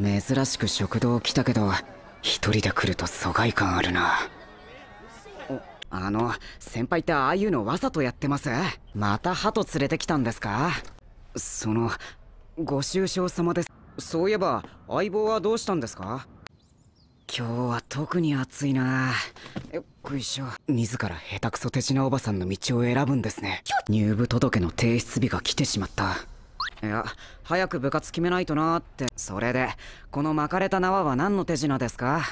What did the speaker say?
珍しく食堂来たけど一人で来ると疎外感あるなあの先輩ってああいうのわざとやってますまた鳩連れてきたんですかそのご愁傷様ですそういえば相棒はどうしたんですか今日は特に暑いなよっこいしょ自ら下手くそ手品おばさんの道を選ぶんですね入部届の提出日が来てしまったいや早く部活決めないとなーってそれでこの巻かれた縄は何の手品ですか